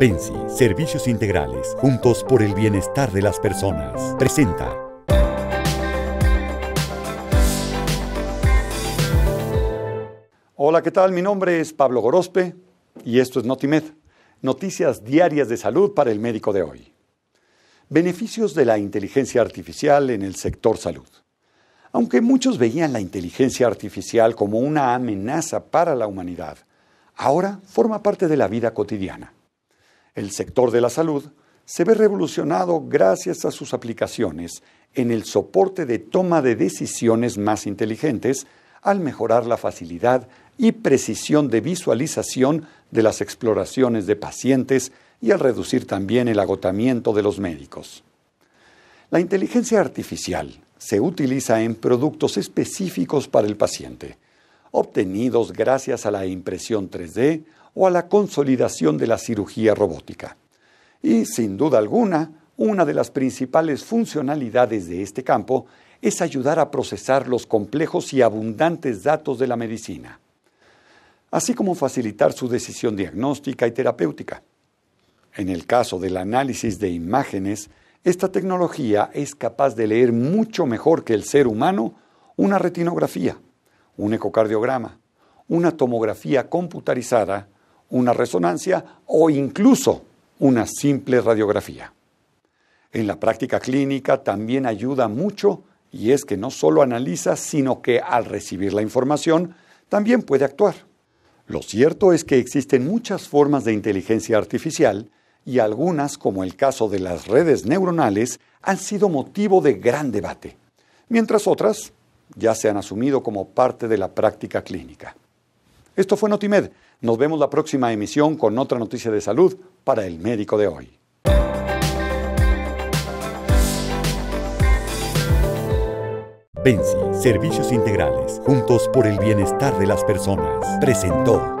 Benzi, Servicios Integrales, juntos por el bienestar de las personas. Presenta. Hola, ¿qué tal? Mi nombre es Pablo Gorospe y esto es Notimed, noticias diarias de salud para el médico de hoy. Beneficios de la inteligencia artificial en el sector salud. Aunque muchos veían la inteligencia artificial como una amenaza para la humanidad, ahora forma parte de la vida cotidiana. El sector de la salud se ve revolucionado gracias a sus aplicaciones en el soporte de toma de decisiones más inteligentes al mejorar la facilidad y precisión de visualización de las exploraciones de pacientes y al reducir también el agotamiento de los médicos. La inteligencia artificial se utiliza en productos específicos para el paciente, obtenidos gracias a la impresión 3D o a la consolidación de la cirugía robótica. Y, sin duda alguna, una de las principales funcionalidades de este campo es ayudar a procesar los complejos y abundantes datos de la medicina, así como facilitar su decisión diagnóstica y terapéutica. En el caso del análisis de imágenes, esta tecnología es capaz de leer mucho mejor que el ser humano una retinografía, un ecocardiograma, una tomografía computarizada, una resonancia o incluso una simple radiografía. En la práctica clínica también ayuda mucho y es que no solo analiza, sino que al recibir la información también puede actuar. Lo cierto es que existen muchas formas de inteligencia artificial y algunas, como el caso de las redes neuronales, han sido motivo de gran debate, mientras otras ya se han asumido como parte de la práctica clínica. Esto fue Notimed. Nos vemos la próxima emisión con otra noticia de salud para el médico de hoy. Benzi, Servicios Integrales, juntos por el bienestar de las personas, presentó.